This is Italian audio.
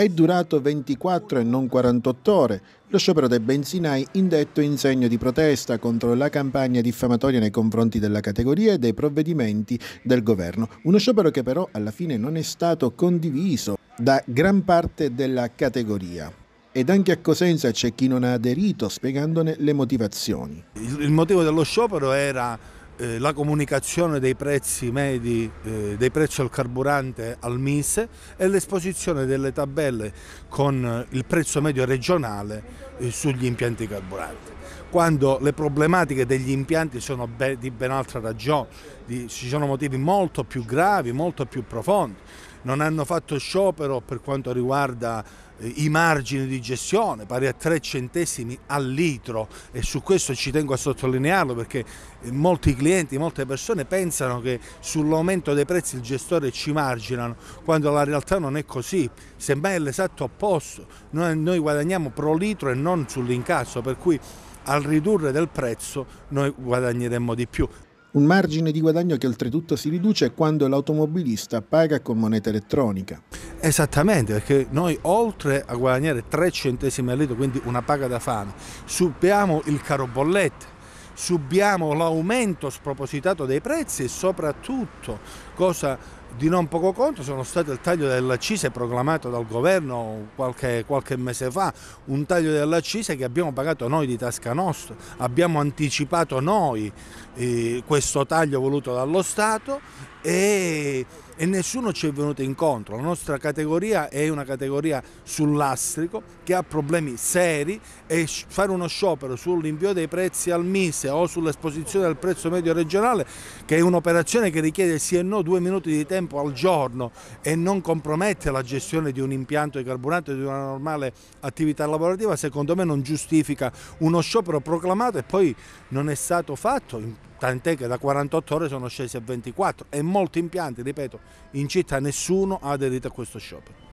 È durato 24 e non 48 ore lo sciopero dei benzinai indetto in segno di protesta contro la campagna diffamatoria nei confronti della categoria e dei provvedimenti del governo. Uno sciopero che però alla fine non è stato condiviso da gran parte della categoria. Ed anche a Cosenza c'è chi non ha aderito spiegandone le motivazioni. Il motivo dello sciopero era eh, la comunicazione dei prezzi medi, eh, dei prezzi al carburante al MISE e l'esposizione delle tabelle con eh, il prezzo medio regionale eh, sugli impianti carburanti. Quando le problematiche degli impianti sono be di ben altra ragione, di, ci sono motivi molto più gravi, molto più profondi. Non hanno fatto sciopero per quanto riguarda i margini di gestione pari a 3 centesimi al litro e su questo ci tengo a sottolinearlo perché eh, molti clienti, molte persone pensano che sull'aumento dei prezzi il gestore ci marginano quando la realtà non è così, semmai è l'esatto opposto, noi, noi guadagniamo pro litro e non sull'incasso per cui al ridurre del prezzo noi guadagneremmo di più. Un margine di guadagno che oltretutto si riduce quando l'automobilista paga con moneta elettronica. Esattamente, perché noi oltre a guadagnare 3 centesimi al litro, quindi una paga da fame, subiamo il caro bollette, subiamo l'aumento spropositato dei prezzi e soprattutto, cosa di non poco conto sono state il taglio dell'accise proclamato dal governo qualche, qualche, mese fa, un taglio dell'accise che abbiamo pagato noi di tasca nostra, abbiamo anticipato noi eh, questo taglio voluto dallo Stato e, e nessuno ci è venuto incontro. La nostra categoria è una categoria sull'astrico che ha problemi seri e fare uno sciopero sull'invio dei prezzi al MISE o sull'esposizione del prezzo medio regionale che è un'operazione che richiede sì e no due minuti di tempo tempo al giorno e non compromette la gestione di un impianto di carburante di una normale attività lavorativa, secondo me non giustifica uno sciopero proclamato e poi non è stato fatto, tant'è che da 48 ore sono scesi a 24 e molti impianti, ripeto, in città nessuno ha aderito a questo sciopero.